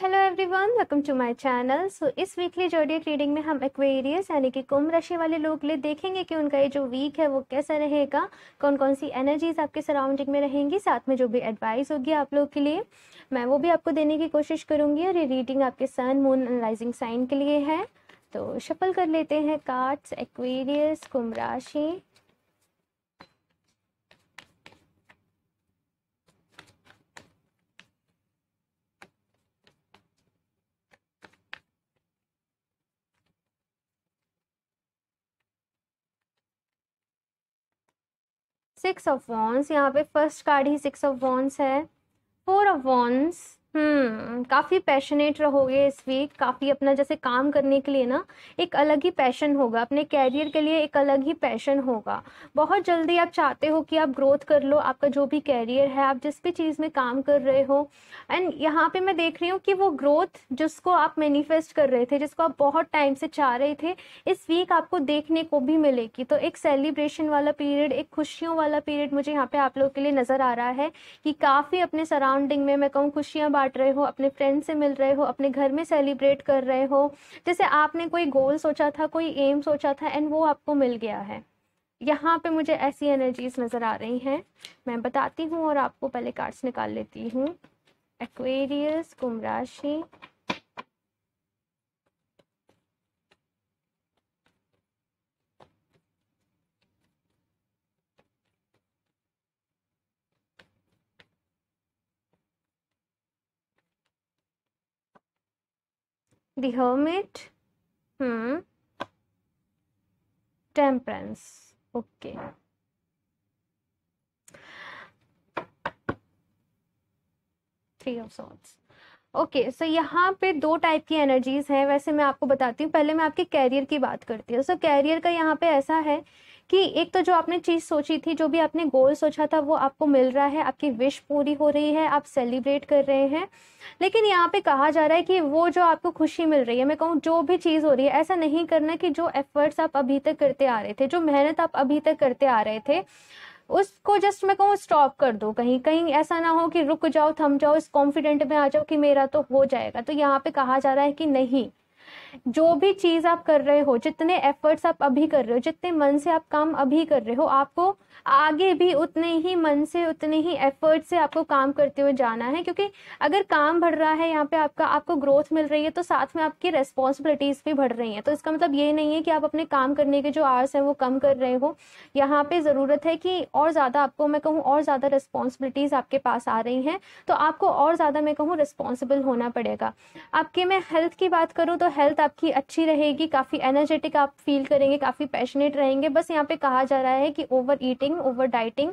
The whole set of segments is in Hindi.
hello everyone welcome to my channel so इस वीकली जोडियक रीडिंग में हम एक्वेरियस यानी कि कुंभ राशि वाले लोग लिए देखेंगे कि उनका ये जो वीक है वो कैसा रहेगा कौन कौन सी एनर्जीज आपके सराउंडिंग में रहेंगी साथ में जो भी एडवाइस होगी आप लोग के लिए मैं वो भी आपको देने की कोशिश करूँगी और ये रीडिंग आपके सन मून एनालाइजिंग साइन के लिए है तो शफल कर लेते हैं कार्ड्स एक्वेरियस कुंभ राशि सिक्स ऑफ वॉन्स यहाँ पे फर्स्ट कार्ड ही सिक्स ऑफ वॉन्स है फोर ऑफ वॉन्स हम्म काफ़ी पैशनेट रहोगे इस वीक काफ़ी अपना जैसे काम करने के लिए ना एक अलग ही पैशन होगा अपने कैरियर के लिए एक अलग ही पैशन होगा बहुत जल्दी आप चाहते हो कि आप ग्रोथ कर लो आपका जो भी कैरियर है आप जिस भी चीज़ में काम कर रहे हो एंड यहाँ पे मैं देख रही हूँ कि वो ग्रोथ जिसको आप मैनिफेस्ट कर रहे थे जिसको आप बहुत टाइम से चाह रहे थे इस वीक आपको देखने को भी मिलेगी तो एक सेलिब्रेशन वाला पीरियड एक खुशियों वाला पीरियड मुझे यहाँ पे आप लोग के लिए नज़र आ रहा है कि काफ़ी अपने सराउंडिंग में मैं कहूँ खुशियाँ बांट रहे हो अपने फ्रेंड से मिल रहे हो अपने घर में सेलिब्रेट कर रहे हो जैसे आपने कोई गोल सोचा था कोई एम सोचा था एंड वो आपको मिल गया है यहाँ पे मुझे ऐसी एनर्जीज नज़र आ रही हैं मैं बताती हूँ और आपको पहले कार्ड्स निकाल लेती हूँ एक्वेरियस कुंभ राशि the hermit hmm temperance okay three of swords okay so यहाँ पे दो टाइप की एनर्जीज हैं वैसे मैं आपको बताती हूँ पहले मैं आपके कैरियर की बात करती हूँ सो कैरियर का यहाँ पे ऐसा है कि एक तो जो आपने चीज़ सोची थी जो भी आपने गोल सोचा था वो आपको मिल रहा है आपकी विश पूरी हो रही है आप सेलिब्रेट कर रहे हैं लेकिन यहाँ पे कहा जा रहा है कि वो जो आपको खुशी मिल रही है मैं कहूँ जो भी चीज़ हो रही है ऐसा नहीं करना कि जो एफ़र्ट्स आप अभी तक करते आ रहे थे जो मेहनत आप अभी तक करते आ रहे थे उसको जस्ट मैं कहूँ स्टॉप कर दो कहीं कहीं ऐसा ना हो कि रुक जाओ थम जाओ इस कॉन्फिडेंट में आ जाओ कि मेरा तो हो जाएगा तो यहाँ पे कहा जा रहा है कि नहीं जो भी चीज़ आप कर रहे हो जितने एफर्ट्स आप अभी कर रहे हो जितने मन से आप काम अभी कर रहे हो आपको आगे भी उतने ही मन से उतने ही एफर्ट से आपको काम करते हुए जाना है क्योंकि अगर काम बढ़ रहा है यहाँ पे आपका आपको ग्रोथ मिल रही है तो साथ में आपकी रेस्पॉन्सिबिलिटीज़ भी बढ़ रही हैं तो इसका मतलब ये नहीं है कि आप अपने काम करने के जो आर्स हैं वो कम कर रहे हो यहाँ पर ज़रूरत है कि और ज़्यादा आपको मैं कहूँ और ज़्यादा रिस्पॉन्सिबिलिटीज़ आपके पास आ रही हैं तो आपको और ज़्यादा मैं कहूँ रिस्पॉन्सिबल होना पड़ेगा आपके मैं हेल्थ की बात करूँ तो हेल्थ आपकी अच्छी रहेगी काफ़ी एनर्जेटिक आप फील करेंगे काफ़ी पैशनेट रहेंगे बस यहाँ पे कहा जा रहा है कि ओवर ईटिंग ओवर डाइटिंग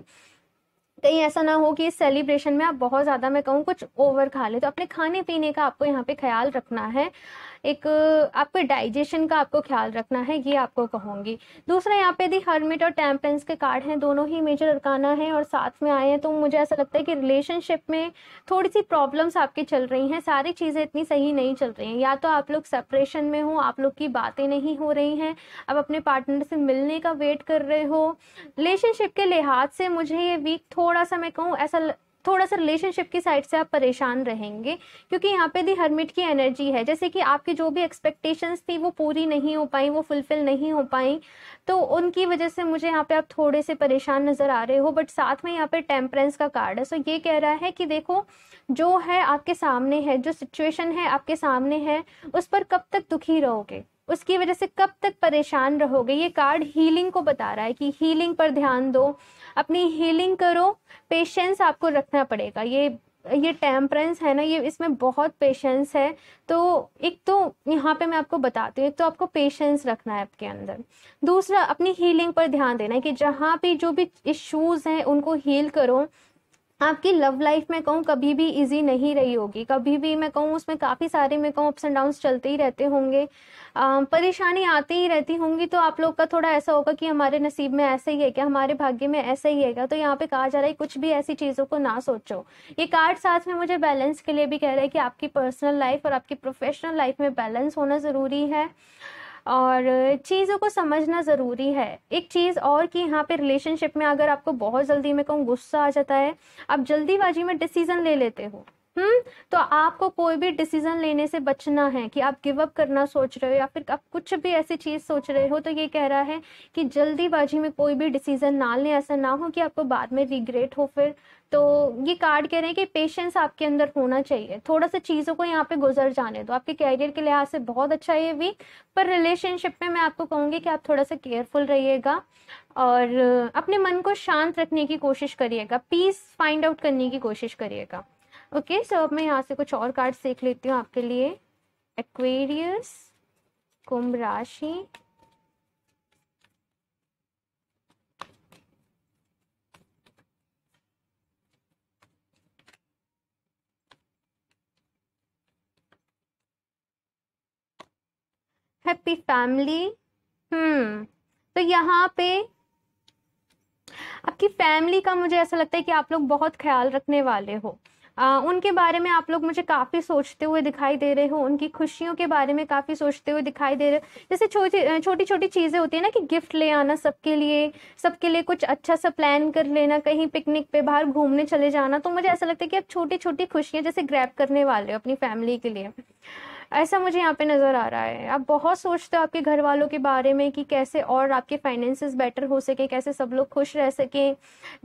कहीं ऐसा ना हो कि इस सेलिब्रेशन में आप बहुत ज़्यादा मैं कहूँ कुछ ओवर खा ले तो अपने खाने पीने का आपको यहाँ पे ख्याल रखना है एक आपके डाइजेशन का आपको ख्याल रखना है ये आपको कहूँगी दूसरा यहाँ पे दी हर्मिट और टेम्परेंस के कार्ड हैं दोनों ही मेजर अरकाना हैं और साथ में आए हैं तो मुझे ऐसा लगता है कि रिलेशनशिप में थोड़ी सी प्रॉब्लम्स आपकी चल रही हैं सारी चीज़ें इतनी सही नहीं चल रही हैं या तो आप लोग सेपरेशन में हो आप लोग की बातें नहीं हो रही हैं आप अपने पार्टनर से मिलने का वेट कर रहे हो रिलेशनशिप के लिहाज से मुझे ये वीक थोड़ा सा मैं कहूँ ऐसा थोड़ा सा रिलेशनशिप की साइड से आप परेशान रहेंगे क्योंकि यहाँ पे दी हर्मिट की एनर्जी है जैसे कि आपकी जो भी एक्सपेक्टेशंस थी वो पूरी नहीं हो पाई वो फुलफिल नहीं हो पाई तो उनकी वजह से मुझे यहाँ पे आप थोड़े से परेशान नज़र आ रहे हो बट साथ में यहाँ पे टेम्परेंस का कार्ड है सो ये कह रहा है कि देखो जो है आपके सामने है जो सिचुएशन है आपके सामने है उस पर कब तक दुखी रहोगे उसकी वजह से कब तक परेशान रहोगे ये कार्ड हीलिंग को बता रहा है कि हीलिंग पर ध्यान दो अपनी हीलिंग करो पेशेंस आपको रखना पड़ेगा ये ये टेम्परेंस है ना ये इसमें बहुत पेशेंस है तो एक तो यहाँ पे मैं आपको बताती हूँ एक तो आपको पेशेंस रखना है आपके अंदर दूसरा अपनी हीलिंग पर ध्यान देना है कि जहाँ पे जो भी इश्यूज़ हैं उनको हील करो आपकी लव लाइफ में कहूँ कभी भी इजी नहीं रही होगी कभी भी मैं कहूँ उसमें काफ़ी सारे मैं कहूँ अप्स एंड डाउन्स चलते ही रहते होंगे परेशानी आती ही रहती होंगी तो आप लोग का थोड़ा ऐसा होगा कि हमारे नसीब में ऐसा ही है क्या हमारे भाग्य में ऐसा ही है क्या तो यहाँ पे कहा जा रहा है कुछ भी ऐसी चीज़ों को ना सोचो ये कार्ड साथ में मुझे बैलेंस के लिए भी कह रहा है कि आपकी पर्सनल लाइफ और आपकी प्रोफेशनल लाइफ में बैलेंस होना ज़रूरी है और चीज़ों को समझना ज़रूरी है एक चीज़ और कि यहाँ पे रिलेशनशिप में अगर आपको बहुत जल्दी में कहूँ गुस्सा आ जाता है आप जल्दीबाजी में डिसीज़न ले लेते हो हम्म तो आपको कोई भी डिसीजन लेने से बचना है कि आप गिव अप करना सोच रहे हो या फिर आप कुछ भी ऐसी चीज़ सोच रहे हो तो ये कह रहा है कि जल्दीबाजी में कोई भी डिसीजन ना लें ऐसा ना हो कि आपको बाद में रिग्रेट हो फिर तो ये कार्ड कह रहे हैं कि पेशेंस आपके अंदर होना चाहिए थोड़ा सा चीज़ों को यहाँ पे गुजर जाने दो आपके कैरियर के लिहाज से बहुत अच्छा है ये वीक पर रिलेशनशिप में मैं आपको कहूँगी कि आप थोड़ा सा केयरफुल रहिएगा और अपने मन को शांत रखने की कोशिश करिएगा पीस फाइंड आउट करने की कोशिश करिएगा ओके सो अब मैं यहाँ से कुछ और कार्ड्स देख लेती हूँ आपके लिए एक्वेरियस कुंभ राशि हैप्पी फैमिली हम्म तो यहाँ पे आपकी फैमिली का मुझे ऐसा लगता है कि आप लोग बहुत ख्याल रखने वाले हो आ, उनके बारे में आप लोग मुझे काफ़ी सोचते हुए दिखाई दे रहे हो उनकी खुशियों के बारे में काफ़ी सोचते हुए दिखाई दे रहे हो जैसे छोटी छोटी छोटी चीज़ें होती है ना कि गिफ्ट ले आना सबके लिए सबके लिए कुछ अच्छा सा प्लान कर लेना कहीं पिकनिक पे बाहर घूमने चले जाना तो मुझे ऐसा लगता है कि आप छोटी छोटी खुशियाँ जैसे ग्रैप करने वाले हो अपनी फैमिली के लिए ऐसा मुझे यहाँ पे नज़र आ रहा है आप बहुत सोचते हो आपके घर वालों के बारे में कि कैसे और आपके फाइनेंसिस बेटर हो सके कैसे सब लोग खुश रह सकें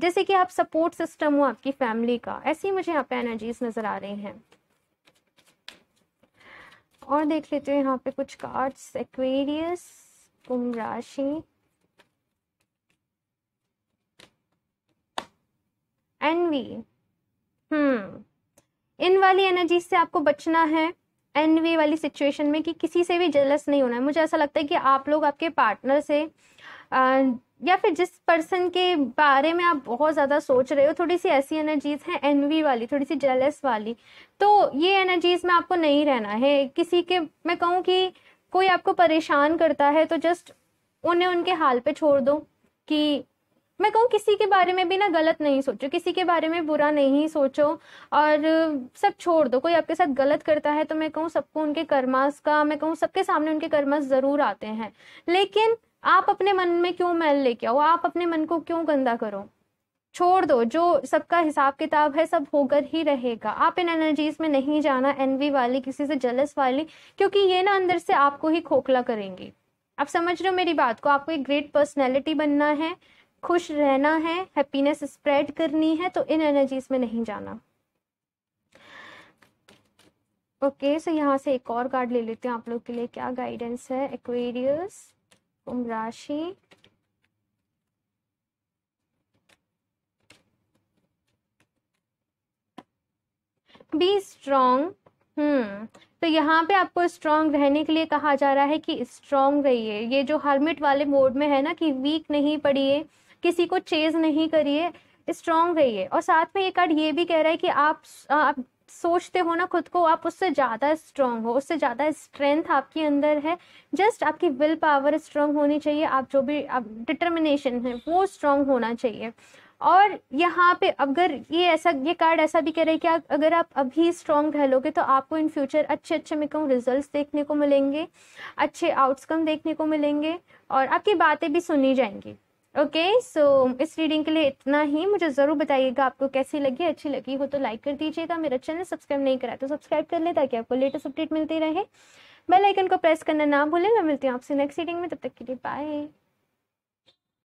जैसे कि आप सपोर्ट सिस्टम हो आपकी फैमिली का ऐसी मुझे यहाँ पे एनर्जीज नज़र आ रही हैं और देख लेते हैं यहाँ पे कुछ कार्ड्स एक्वेरियस कुंभ राशि एनवी हम्म इन वाली एनर्जी से आपको बचना है एन वे वाली सिचुएशन में कि किसी से भी जेलस नहीं होना है मुझे ऐसा लगता है कि आप लोग आपके पार्टनर से आ, या फिर जिस पर्सन के बारे में आप बहुत ज़्यादा सोच रहे हो थोड़ी सी ऐसी एनर्जीज हैं एन वाली थोड़ी सी जेलस वाली तो ये एनर्जीज में आपको नहीं रहना है किसी के मैं कहूँ कि कोई आपको परेशान करता है तो जस्ट उन्हें उनके हाल पे छोड़ दो कि मैं कहूँ किसी के बारे में भी ना गलत नहीं सोचो किसी के बारे में बुरा नहीं सोचो और सब छोड़ दो कोई आपके साथ गलत करता है तो मैं कहूँ सबको उनके कर्मास का मैं कहूँ सबके सामने उनके कर्मास ज़रूर आते हैं लेकिन आप अपने मन में क्यों मैल लेके आओ आप अपने मन को क्यों गंदा करो छोड़ दो जो सबका हिसाब किताब है सब होकर ही रहेगा आप इन एनर्जीज में नहीं जाना एनवी वाली किसी से जलस वाली क्योंकि ये ना अंदर से आपको ही खोखला करेंगी आप समझ रहे हो मेरी बात को आपको एक ग्रेट पर्सनैलिटी बनना है खुश रहना है हैप्पीनेस स्प्रेड करनी है तो इन एनर्जीज में नहीं जाना ओके okay, सो so यहाँ से एक और कार्ड ले लेते हैं आप लोग के लिए क्या गाइडेंस है एक्वेरियस कुंभ राशि बी स्ट्रॉन्ग हम्म तो यहाँ पे आपको स्ट्रांग रहने के लिए कहा जा रहा है कि स्ट्रांग रहिए ये जो हर्मिट वाले मोड में है ना कि वीक नहीं पड़िए किसी को चेज नहीं करिए स्ट्रांग रहिए और साथ में ये कार्ड ये भी कह रहा है कि आप आप सोचते हो ना खुद को आप उससे ज़्यादा स्ट्रांग हो उससे ज़्यादा स्ट्रेंथ आपके अंदर है जस्ट आपकी विल पावर स्ट्रांग होनी चाहिए आप जो भी आप डिटर्मिनेशन है वो स्ट्रांग होना चाहिए और यहाँ पे अगर ये ऐसा ये कार्ड ऐसा भी कह रहे हैं कि अगर आप अभी स्ट्रांग लोगे तो आपको इन फ्यूचर अच्छे अच्छे मैं कहूँ रिजल्ट देखने को मिलेंगे अच्छे आउटकम देखने को मिलेंगे और आपकी बातें भी सुनी जाएंगी ओके सो इस रीडिंग के लिए इतना ही मुझे ज़रूर बताइएगा आपको कैसी लगी अच्छी लगी हो तो लाइक कर दीजिएगा मेरा चैनल सब्सक्राइब नहीं करा तो सब्सक्राइब कर ले ताकि आपको लेटेस्ट अपडेट मिलती रहे बेल आइकन को प्रेस करना ना भूलें मैं मिलती हूँ आपसे नेक्स्ट रीडिंग में तब तक के लिए बाय